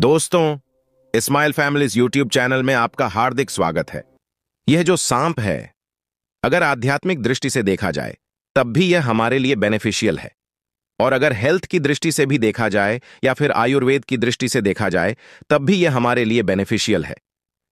दोस्तों Ismail families YouTube channel में आपका हार्दिक स्वागत है यह जो सांप है अगर आध्यात्मिक दृष्टि से देखा जाए तब भी यह हमारे लिए बेनिफिशियल है और अगर हेल्थ की दृष्टि से भी देखा जाए या फिर आयुर्वेद की दृष्टि से देखा जाए तब भी यह हमारे लिए बेनिफिशियल है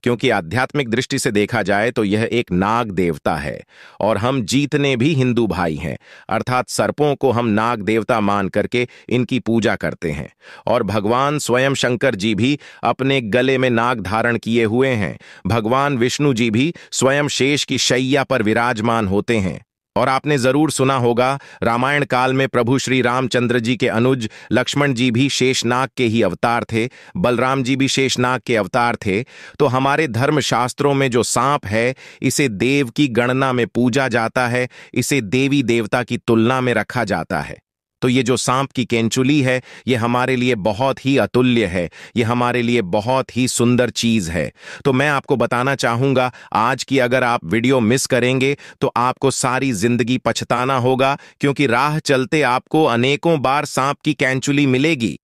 क्योंकि आध्यात्मिक दृष्टि से देखा जाए तो यह एक नाग देवता है और हम जीतने भी हिंदू भाई हैं अर्थात सर्पों को हम नाग देवता मान करके इनकी पूजा करते हैं और भगवान स्वयं शंकर जी भी अपने गले में नाग धारण किए हुए हैं भगवान विष्णु जी भी स्वयं शेष की शैया पर विराजमान होते हैं और आपने जरूर सुना होगा रामायण काल में प्रभु श्री रामचंद्र जी के अनुज लक्ष्मण जी भी शेषनाग के ही अवतार थे बलराम जी भी शेषनाग के अवतार थे तो हमारे धर्म शास्त्रों में जो सांप है इसे देव की गणना में पूजा जाता है इसे देवी देवता की तुलना में रखा जाता है तो ये जो सांप की केंचुली है ये हमारे लिए बहुत ही अतुल्य है ये हमारे लिए बहुत ही सुंदर चीज़ है तो मैं आपको बताना चाहूंगा आज की अगर आप वीडियो मिस करेंगे तो आपको सारी जिंदगी पछताना होगा क्योंकि राह चलते आपको अनेकों बार सांप की कैंचुली मिलेगी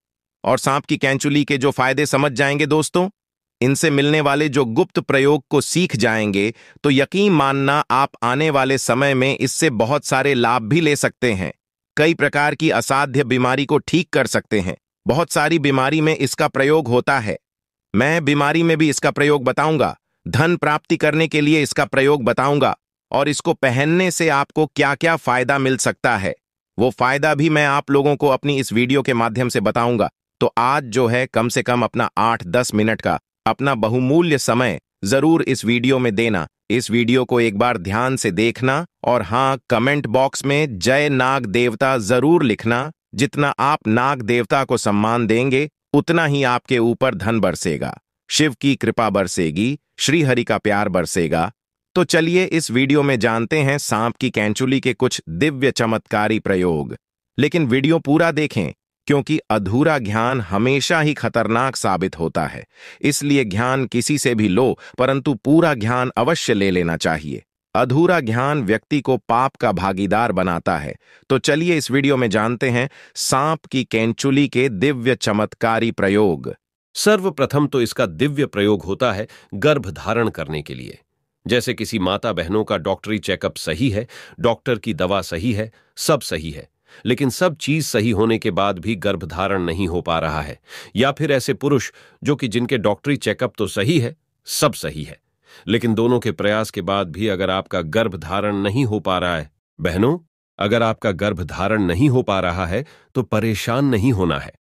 और सांप की कैंचुली के जो फायदे समझ जाएंगे दोस्तों इनसे मिलने वाले जो गुप्त प्रयोग को सीख जाएंगे तो यकीन मानना आप आने वाले समय में इससे बहुत सारे लाभ भी ले सकते हैं कई प्रकार की असाध्य बीमारी को ठीक कर सकते हैं बहुत सारी बीमारी में इसका प्रयोग होता है मैं बीमारी में भी इसका प्रयोग बताऊंगा धन प्राप्ति करने के लिए इसका प्रयोग बताऊंगा और इसको पहनने से आपको क्या क्या फायदा मिल सकता है वो फायदा भी मैं आप लोगों को अपनी इस वीडियो के माध्यम से बताऊंगा तो आज जो है कम से कम अपना आठ दस मिनट का अपना बहुमूल्य समय जरूर इस वीडियो में देना इस वीडियो को एक बार ध्यान से देखना और हाँ कमेंट बॉक्स में जय नाग देवता जरूर लिखना जितना आप नाग देवता को सम्मान देंगे उतना ही आपके ऊपर धन बरसेगा शिव की कृपा बरसेगी श्रीहरि का प्यार बरसेगा तो चलिए इस वीडियो में जानते हैं सांप की कैंचुली के कुछ दिव्य चमत्कारी प्रयोग लेकिन वीडियो पूरा देखें क्योंकि अधूरा ज्ञान हमेशा ही खतरनाक साबित होता है इसलिए ज्ञान किसी से भी लो परंतु पूरा ज्ञान अवश्य ले लेना चाहिए अधूरा ज्ञान व्यक्ति को पाप का भागीदार बनाता है तो चलिए इस वीडियो में जानते हैं सांप की कैंचुली के दिव्य चमत्कारी प्रयोग सर्वप्रथम तो इसका दिव्य प्रयोग होता है गर्भ धारण करने के लिए जैसे किसी माता बहनों का डॉक्टरी चेकअप सही है डॉक्टर की दवा सही है सब सही है लेकिन सब चीज सही होने के बाद भी गर्भधारण नहीं हो पा रहा है या फिर ऐसे पुरुष जो कि जिनके डॉक्टरी चेकअप तो सही है सब सही है लेकिन दोनों के प्रयास के बाद भी अगर आपका गर्भधारण नहीं हो पा रहा है बहनों अगर आपका गर्भधारण नहीं हो पा रहा है तो परेशान नहीं होना है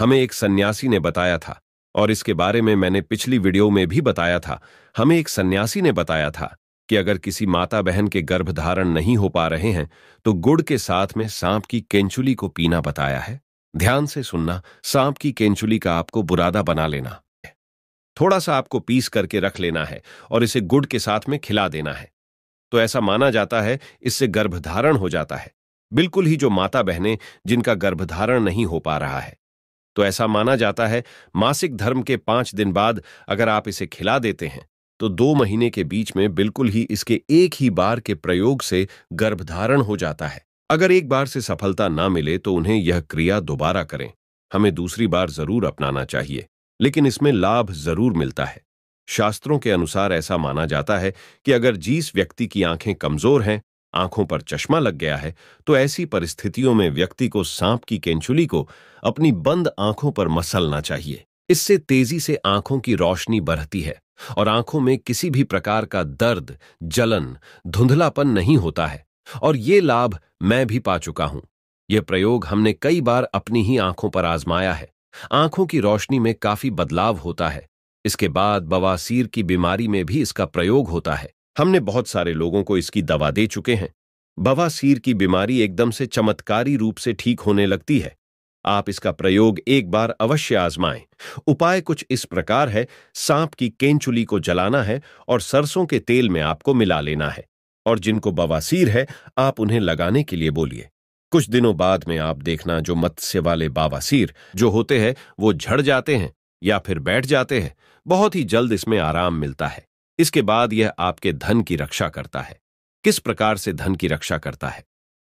हमें एक सन्यासी ने बताया था और इसके बारे में मैंने पिछली वीडियो में भी बताया था हमें एक सन्यासी ने बताया था कि अगर किसी माता बहन के गर्भधारण नहीं हो पा रहे हैं तो गुड़ के साथ में सांप की केंचुली को पीना बताया है ध्यान से सुनना सांप की केंचुली का आपको बुरादा बना लेना थोड़ा सा आपको पीस करके रख लेना है और इसे गुड़ के साथ में खिला देना है तो ऐसा माना जाता है इससे गर्भधारण हो जाता है बिल्कुल ही जो माता बहनें जिनका गर्भधारण नहीं हो पा रहा है तो ऐसा माना जाता है मासिक धर्म के पांच दिन बाद अगर आप इसे खिला देते हैं तो दो महीने के बीच में बिल्कुल ही इसके एक ही बार के प्रयोग से गर्भधारण हो जाता है अगर एक बार से सफलता ना मिले तो उन्हें यह क्रिया दोबारा करें हमें दूसरी बार जरूर अपनाना चाहिए लेकिन इसमें लाभ जरूर मिलता है शास्त्रों के अनुसार ऐसा माना जाता है कि अगर जिस व्यक्ति की आंखें कमजोर हैं आंखों पर चश्मा लग गया है तो ऐसी परिस्थितियों में व्यक्ति को सांप की केंचुली को अपनी बंद आंखों पर मसलना चाहिए इससे तेजी से आंखों की रोशनी बढ़ती है और आंखों में किसी भी प्रकार का दर्द जलन धुंधलापन नहीं होता है और ये लाभ मैं भी पा चुका हूं यह प्रयोग हमने कई बार अपनी ही आंखों पर आजमाया है आंखों की रोशनी में काफी बदलाव होता है इसके बाद बवासीर की बीमारी में भी इसका प्रयोग होता है हमने बहुत सारे लोगों को इसकी दवा दे चुके हैं बवासीर की बीमारी एकदम से चमत्कारी रूप से ठीक होने लगती है आप इसका प्रयोग एक बार अवश्य आजमाएं उपाय कुछ इस प्रकार है सांप की केंचुली को जलाना है और सरसों के तेल में आपको मिला लेना है और जिनको बवासीर है आप उन्हें लगाने के लिए बोलिए कुछ दिनों बाद में आप देखना जो मत्स्य वाले बावासीर जो होते हैं वो झड़ जाते हैं या फिर बैठ जाते हैं बहुत ही जल्द इसमें आराम मिलता है इसके बाद यह आपके धन की रक्षा करता है किस प्रकार से धन की रक्षा करता है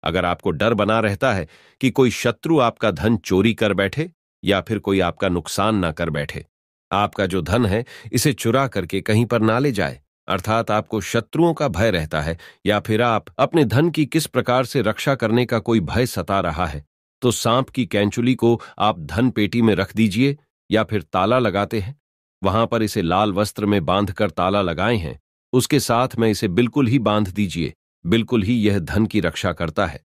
अगर आपको डर बना रहता है कि कोई शत्रु आपका धन चोरी कर बैठे या फिर कोई आपका नुकसान ना कर बैठे आपका जो धन है इसे चुरा करके कहीं पर ना ले जाए अर्थात आपको शत्रुओं का भय रहता है या फिर आप अपने धन की किस प्रकार से रक्षा करने का कोई भय सता रहा है तो सांप की कैंचुली को आप धन पेटी में रख दीजिए या फिर ताला लगाते हैं वहां पर इसे लाल वस्त्र में बांधकर ताला लगाए हैं उसके साथ में इसे बिल्कुल ही बांध दीजिए बिल्कुल ही यह धन की रक्षा करता है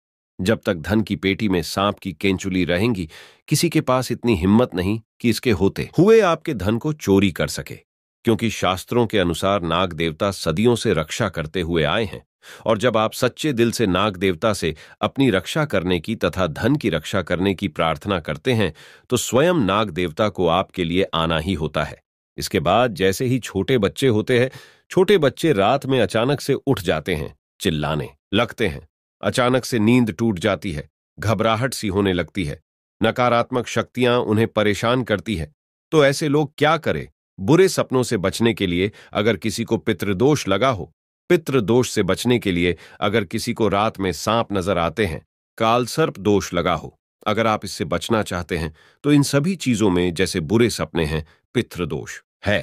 जब तक धन की पेटी में सांप की केंचुली रहेंगी किसी के पास इतनी हिम्मत नहीं कि इसके होते हुए आपके धन को चोरी कर सके क्योंकि शास्त्रों के अनुसार नाग देवता सदियों से रक्षा करते हुए आए हैं और जब आप सच्चे दिल से नाग देवता से अपनी रक्षा करने की तथा धन की रक्षा करने की प्रार्थना करते हैं तो स्वयं नाग देवता को आपके लिए आना ही होता है इसके बाद जैसे ही छोटे बच्चे होते हैं छोटे बच्चे रात में अचानक से उठ जाते हैं चिल्लाने लगते हैं अचानक से नींद टूट जाती है घबराहट सी होने लगती है नकारात्मक शक्तियां उन्हें परेशान करती है तो ऐसे लोग क्या करें बुरे सपनों से बचने के लिए अगर किसी को पितृदोष लगा हो पितृदोष से बचने के लिए अगर किसी को रात में सांप नजर आते हैं कालसर्प दोष लगा हो अगर आप इससे बचना चाहते हैं तो इन सभी चीजों में जैसे बुरे सपने हैं पितृदोष है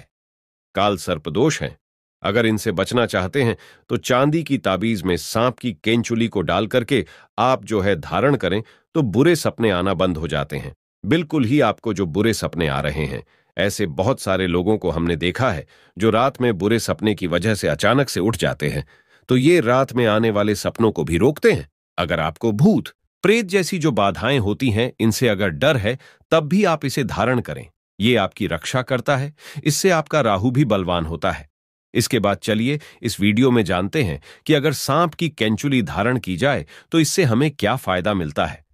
कालसर्प दोष है अगर इनसे बचना चाहते हैं तो चांदी की ताबीज में सांप की केंचुली को डाल करके आप जो है धारण करें तो बुरे सपने आना बंद हो जाते हैं बिल्कुल ही आपको जो बुरे सपने आ रहे हैं ऐसे बहुत सारे लोगों को हमने देखा है जो रात में बुरे सपने की वजह से अचानक से उठ जाते हैं तो ये रात में आने वाले सपनों को भी रोकते हैं अगर आपको भूत प्रेत जैसी जो बाधाएं होती हैं इनसे अगर डर है तब भी आप इसे धारण करें ये आपकी रक्षा करता है इससे आपका राहु भी बलवान होता है इसके बाद चलिए इस वीडियो में जानते हैं कि अगर सांप की कैंचुली धारण की जाए तो इससे हमें क्या फायदा मिलता है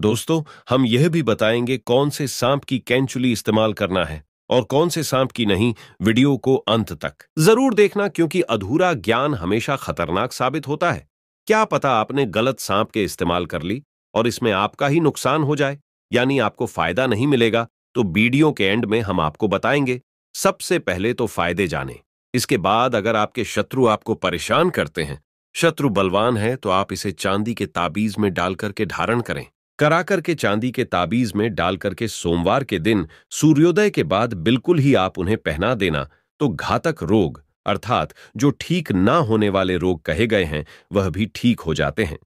दोस्तों हम यह भी बताएंगे कौन से सांप की कैंचुली इस्तेमाल करना है और कौन से सांप की नहीं वीडियो को अंत तक जरूर देखना क्योंकि अधूरा ज्ञान हमेशा खतरनाक साबित होता है क्या पता आपने गलत सांप के इस्तेमाल कर ली और इसमें आपका ही नुकसान हो जाए यानी आपको फायदा नहीं मिलेगा तो वीडियो के एंड में हम आपको बताएंगे सबसे पहले तो फायदे जाने इसके बाद अगर आपके शत्रु आपको परेशान करते हैं शत्रु बलवान है तो आप इसे चांदी के ताबीज में डाल करके धारण करें कराकर के चांदी के ताबीज में डाल करके सोमवार के दिन सूर्योदय के बाद बिल्कुल ही आप उन्हें पहना देना तो घातक रोग अर्थात जो ठीक ना होने वाले रोग कहे गए हैं वह भी ठीक हो जाते हैं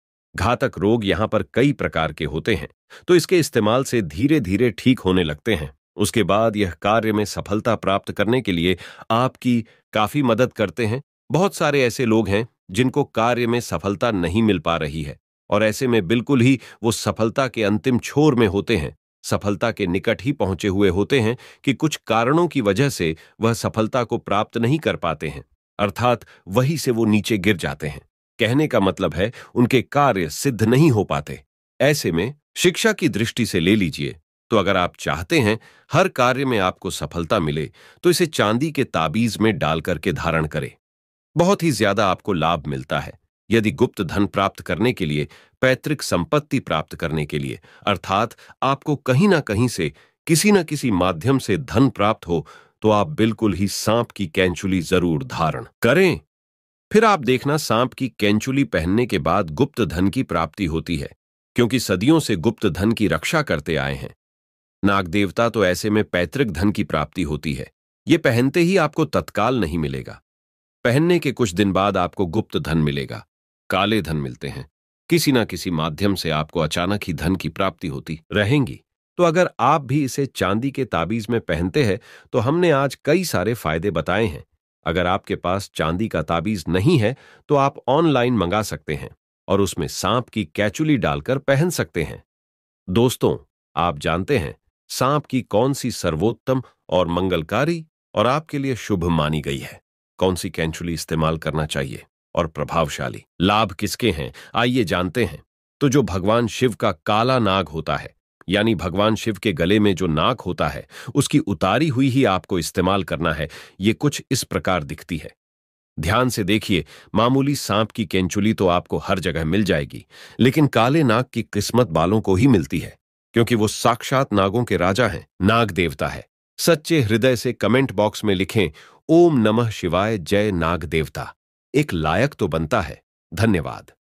घातक रोग यहां पर कई प्रकार के होते हैं तो इसके इस्तेमाल से धीरे धीरे ठीक होने लगते हैं उसके बाद यह कार्य में सफलता प्राप्त करने के लिए आपकी काफी मदद करते हैं बहुत सारे ऐसे लोग हैं जिनको कार्य में सफलता नहीं मिल पा रही है और ऐसे में बिल्कुल ही वो सफलता के अंतिम छोर में होते हैं सफलता के निकट ही पहुंचे हुए होते हैं कि कुछ कारणों की वजह से वह सफलता को प्राप्त नहीं कर पाते हैं अर्थात वही से वो नीचे गिर जाते हैं कहने का मतलब है उनके कार्य सिद्ध नहीं हो पाते ऐसे में शिक्षा की दृष्टि से ले लीजिए तो अगर आप चाहते हैं हर कार्य में आपको सफलता मिले तो इसे चांदी के ताबीज में डाल करके धारण करें बहुत ही ज्यादा आपको लाभ मिलता है यदि गुप्त धन प्राप्त करने के लिए पैतृक संपत्ति प्राप्त करने के लिए अर्थात आपको कहीं ना कहीं से किसी न किसी माध्यम से धन प्राप्त हो तो आप बिल्कुल ही सांप की कैंचुली जरूर धारण करें फिर आप देखना सांप की कैंचुली पहनने के बाद गुप्त धन की प्राप्ति होती है क्योंकि सदियों से गुप्त धन की रक्षा करते आए हैं नाग देवता तो ऐसे में पैतृक धन की प्राप्ति होती है ये पहनते ही आपको तत्काल नहीं मिलेगा पहनने के कुछ दिन बाद आपको गुप्त धन मिलेगा काले धन मिलते हैं किसी ना किसी माध्यम से आपको अचानक ही धन की प्राप्ति होती रहेंगी तो अगर आप भी इसे चांदी के ताबीज में पहनते हैं तो हमने आज कई सारे फायदे बताए हैं अगर आपके पास चांदी का ताबीज नहीं है तो आप ऑनलाइन मंगा सकते हैं और उसमें सांप की कैचुली डालकर पहन सकते हैं दोस्तों आप जानते हैं सांप की कौन सी सर्वोत्तम और मंगलकारी और आपके लिए शुभ मानी गई है कौन सी कैंचुली इस्तेमाल करना चाहिए और प्रभावशाली लाभ किसके हैं आइए जानते हैं तो जो भगवान शिव का काला नाग होता है यानी भगवान शिव के गले में जो नाक होता है उसकी उतारी हुई ही आपको इस्तेमाल करना है ये कुछ इस प्रकार दिखती है ध्यान से देखिए मामूली सांप की कैंचुली तो आपको हर जगह मिल जाएगी लेकिन काले नाक की किस्मत बालों को ही मिलती है क्योंकि वो साक्षात नागों के राजा हैं नाग देवता है सच्चे हृदय से कमेंट बॉक्स में लिखें ओम नमः शिवाय जय नाग देवता एक लायक तो बनता है धन्यवाद